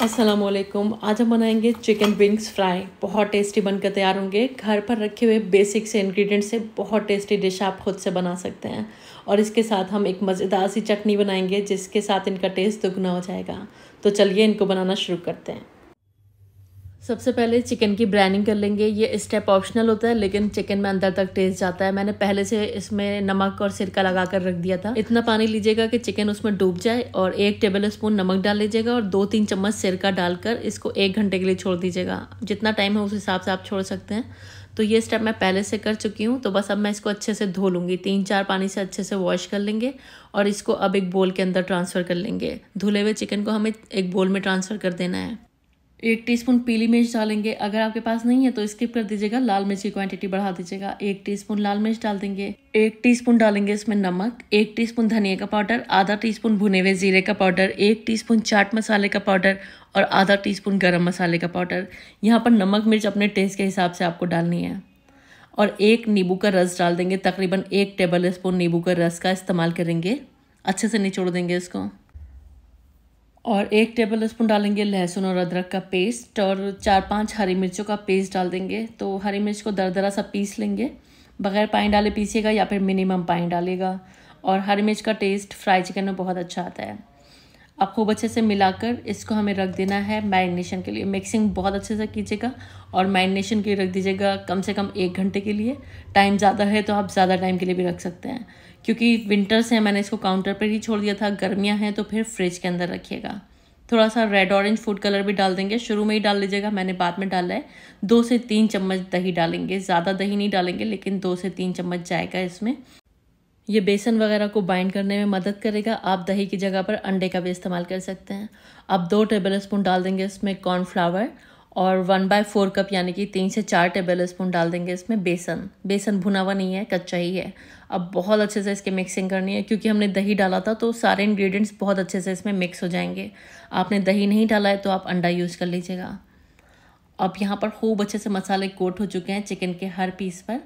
असलम आज हम बनाएंगे चिकन विंग्स फ्राई बहुत टेस्टी बनकर तैयार होंगे घर पर रखे हुए बेसिक से इंग्रेडिएंट से बहुत टेस्टी डिश आप खुद से बना सकते हैं और इसके साथ हम एक मज़ेदार सी चटनी बनाएंगे जिसके साथ इनका टेस्ट दुगना हो जाएगा तो चलिए इनको बनाना शुरू करते हैं सबसे पहले चिकन की ब्राइनिंग कर लेंगे ये स्टेप ऑप्शनल होता है लेकिन चिकन में अंदर तक टेस्ट जाता है मैंने पहले से इसमें नमक और सिरका लगा कर रख दिया था इतना पानी लीजिएगा कि चिकन उसमें डूब जाए और एक टेबल स्पून नमक डाल लीजिएगा और दो तीन चम्मच सिरका डालकर इसको एक घंटे के लिए छोड़ दीजिएगा जितना टाइम है उस हिसाब से आप छोड़ सकते हैं तो ये स्टेप मैं पहले से कर चुकी हूँ तो बस अब मैं इसको अच्छे से धो लूँगी तीन चार पानी से अच्छे से वॉश कर लेंगे और इसको अब एक बोल के अंदर ट्रांसफ़र कर लेंगे धुले हुए चिकन को हमें एक बोल में ट्रांसफ़र कर देना है एक टीस्पून पीली मिर्च डालेंगे अगर आपके पास नहीं है तो स्किप कर दीजिएगा लाल मिर्च की क्वांटिटी बढ़ा दीजिएगा एक टीस्पून लाल मिर्च डाल देंगे एक टीस्पून डालेंगे इसमें नमक एक टीस्पून धनिया का पाउडर आधा टीस्पून भुने हुए जीरे का पाउडर एक टीस्पून चाट मसाले का पाउडर और आधा टी स्पून मसाले का पाउडर यहाँ पर नमक मिर्च अपने टेस्ट के हिसाब से आपको डालनी है और एक नींबू का रस डाल देंगे तकरीबन एक टेबल स्पून नींबू का रस का इस्तेमाल करेंगे अच्छे से निचोड़ देंगे इसको और एक टेबल स्पून डालेंगे लहसुन और अदरक का पेस्ट और चार पांच हरी मिर्चों का पेस्ट डाल देंगे तो हरी मिर्च को दरदरा सा पीस लेंगे बगैर पानी डाले पीसिएगा या फिर मिनिमम पानी डालेगा और हरी मिर्च का टेस्ट फ्राई चिकन में बहुत अच्छा आता है अब खूब अच्छे से मिलाकर इसको हमें रख देना है मैरिनेशन के लिए मिक्सिंग बहुत अच्छे से कीजिएगा और मैरिनेशन के लिए रख दीजिएगा कम से कम एक घंटे के लिए टाइम ज़्यादा है तो आप ज़्यादा टाइम के लिए भी रख सकते हैं क्योंकि विंटर्स हैं मैंने इसको काउंटर पर ही छोड़ दिया था गर्मियाँ हैं तो फिर फ्रिज के अंदर रखिएगा थोड़ा सा रेड ऑरेंज फूड कलर भी डाल देंगे शुरू में ही डाल लीजिएगा मैंने बाद में डाला है दो से तीन चम्मच दही डालेंगे ज़्यादा दही नहीं डालेंगे लेकिन दो से तीन चम्मच जाएगा इसमें ये बेसन वगैरह को बाइंड करने में मदद करेगा आप दही की जगह पर अंडे का भी इस्तेमाल कर सकते हैं आप दो टेबल स्पून डाल देंगे इसमें कॉर्नफ्लावर और वन बाय फोर कप यानी कि तीन से चार टेबल स्पून डाल देंगे इसमें बेसन बेसन भुना हुआ नहीं है कच्चा ही है अब बहुत अच्छे से इसके मिक्सिंग करनी है क्योंकि हमने दही डाला था तो सारे इंग्रेडिएंट्स बहुत अच्छे से इसमें मिक्स हो जाएंगे आपने दही नहीं डाला है तो आप अंडा यूज़ कर लीजिएगा अब यहाँ पर खूब अच्छे से मसाले कोट हो चुके हैं चिकन के हर पीस पर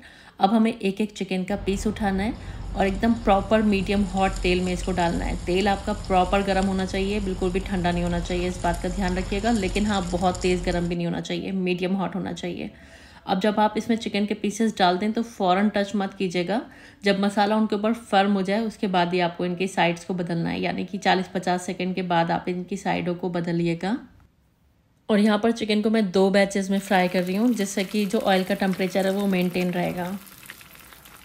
अब हमें एक एक चिकन का पीस उठाना है और एकदम प्रॉपर मीडियम हॉट तेल में इसको डालना है तेल आपका प्रॉपर गर्म होना चाहिए बिल्कुल भी ठंडा नहीं होना चाहिए इस बात का ध्यान रखिएगा लेकिन हाँ बहुत तेज़ गर्म भी नहीं होना चाहिए मीडियम हॉट होना चाहिए अब जब आप इसमें चिकन के पीसेस डाल दें तो फ़ौरन टच मत कीजिएगा जब मसाला उनके ऊपर फर्म हो जाए उसके बाद ही आपको इनकी साइड्स को बदलना है यानी कि 40-50 सेकंड के बाद आप इनकी साइडों को बदलिएगा और यहाँ पर चिकन को मैं दो बैचेस में फ्राई कर रही हूँ जिससे कि जो ऑयल का टेम्परेचर है वो मेंटेन रहेगा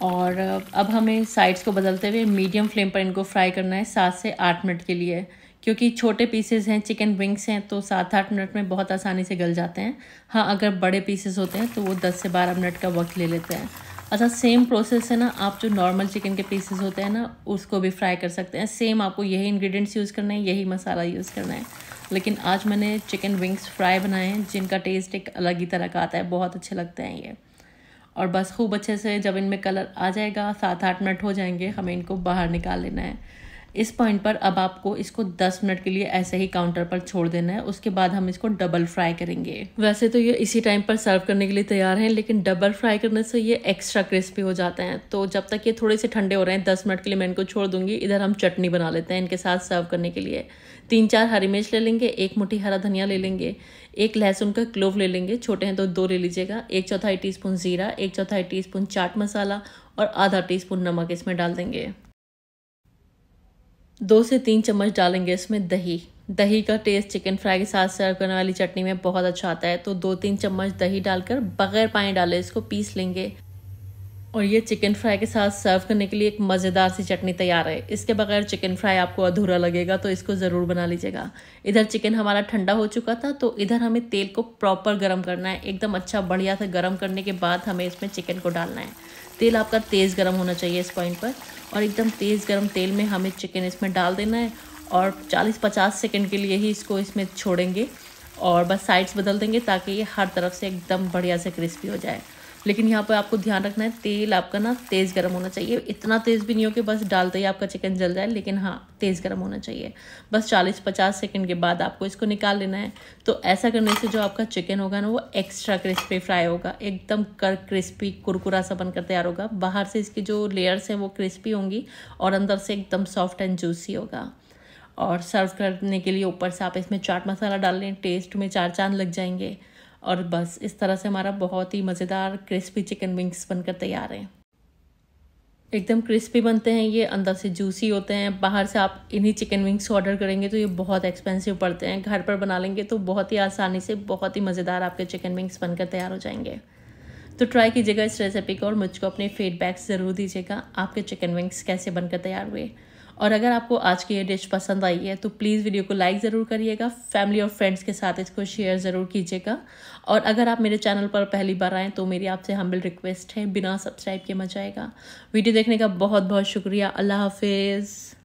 और अब हमें साइड्स को बदलते हुए मीडियम फ्लेम पर इनको फ्राई करना है सात से आठ मिनट के लिए क्योंकि छोटे पीसेज हैं चिकन विंग्स हैं तो सात आठ मिनट में बहुत आसानी से गल जाते हैं हाँ अगर बड़े पीसेस होते हैं तो वो दस से बारह मिनट का वक्त ले लेते हैं अच्छा सेम प्रोसेस है ना आप जो नॉर्मल चिकन के पीसेस होते हैं ना उसको भी फ्राई कर सकते हैं सेम आपको यही इंग्रेडिएंट्स यूज़ करना है यही मसाला यूज़ करना है लेकिन आज मैंने चिकन विंग्स फ्राई बनाए हैं जिनका टेस्ट एक अलग ही तरह का आता है बहुत अच्छे लगते हैं ये और बस खूब अच्छे से जब इनमें कलर आ जाएगा सात आठ मिनट हो जाएंगे हमें इनको बाहर निकाल लेना है इस पॉइंट पर अब आपको इसको 10 मिनट के लिए ऐसे ही काउंटर पर छोड़ देना है उसके बाद हम इसको डबल फ्राई करेंगे वैसे तो ये इसी टाइम पर सर्व करने के लिए तैयार हैं लेकिन डबल फ्राई करने से ये एक्स्ट्रा क्रिस्पी हो जाते हैं तो जब तक ये थोड़े से ठंडे हो रहे हैं दस मिनट के लिए मैं इनको छोड़ दूंगी इधर हम चटनी बना लेते हैं इनके साथ सर्व करने के लिए तीन चार हरी मिर्च ले लेंगे एक मुठ्ठी हरा धनिया ले लेंगे एक लहसुन का क्लोव ले लेंगे छोटे हैं तो दो ले लीजिएगा एक चौथाई टीस्पून ज़ीरा एक चौथाई टीस्पून चाट मसाला और आधा टीस्पून नमक इसमें डाल देंगे दो से तीन चम्मच डालेंगे इसमें दही दही का टेस्ट चिकन फ्राई के साथ सर्व करने वाली चटनी में बहुत अच्छा आता है तो दो तीन चम्मच दही डालकर बगैर पानी डाले इसको पीस लेंगे और ये चिकन फ्राई के साथ सर्व करने के लिए एक मज़ेदार सी चटनी तैयार है इसके बगैर चिकन फ्राई आपको अधूरा लगेगा तो इसको ज़रूर बना लीजिएगा इधर चिकन हमारा ठंडा हो चुका था तो इधर हमें तेल को प्रॉपर गर्म करना है एकदम अच्छा बढ़िया से गर्म करने के बाद हमें इसमें चिकन को डालना है तेल आपका तेज़ गर्म होना चाहिए इस पॉइंट पर और एकदम तेज़ गर्म तेल में हमें चिकन इसमें डाल देना है और 40-50 सेकंड के लिए ही इसको इसमें छोड़ेंगे और बस साइड्स बदल देंगे ताकि ये हर तरफ से एकदम बढ़िया से क्रिस्पी हो जाए लेकिन यहाँ पर आपको ध्यान रखना है तेल आपका ना तेज़ गर्म होना चाहिए इतना तेज़ भी नहीं हो कि बस डालते ही आपका चिकन जल जाए लेकिन हाँ तेज़ गर्म होना चाहिए बस चालीस पचास सेकेंड के बाद आपको इसको निकाल लेना है तो ऐसा करने से जो आपका चिकन होगा ना वो एक्स्ट्रा क्रिस्पी फ्राई होगा एकदम कर क्रिस्पी कुरकुरा सा बनकर तैयार होगा बाहर से इसकी जो लेयर्स हैं वो क्रिस्पी होंगी और अंदर से एकदम सॉफ्ट एंड जूसी होगा और सर्व करने के लिए ऊपर से आप इसमें चाट मसाला डाल लें टेस्ट में चार चांद लग जाएंगे और बस इस तरह से हमारा बहुत ही मज़ेदार क्रिस्पी चिकन विंग्स बनकर तैयार हैं एकदम क्रिस्पी बनते हैं ये अंदर से जूसी होते हैं बाहर से आप इन्हीं चिकन विंग्स ऑर्डर करेंगे तो ये बहुत एक्सपेंसिव पड़ते हैं घर पर बना लेंगे तो बहुत ही आसानी से बहुत ही मज़ेदार आपके चिकन विंग्स बनकर तैयार हो जाएंगे तो ट्राई कीजिएगा इस रेसिपी को और मुझको अपने फीडबैक्स ज़रूर दीजिएगा आपके चिकन विंग्स कैसे बनकर तैयार हुए और अगर आपको आज की ये डिश पसंद आई है तो प्लीज़ वीडियो को लाइक ज़रूर करिएगा फैमिली और फ्रेंड्स के साथ इसको शेयर ज़रूर कीजिएगा और अगर आप मेरे चैनल पर पहली बार आएँ तो मेरी आपसे हम्बल रिक्वेस्ट है बिना सब्सक्राइब किए मचाएगा वीडियो देखने का बहुत बहुत शुक्रिया अल्लाह हाफिज़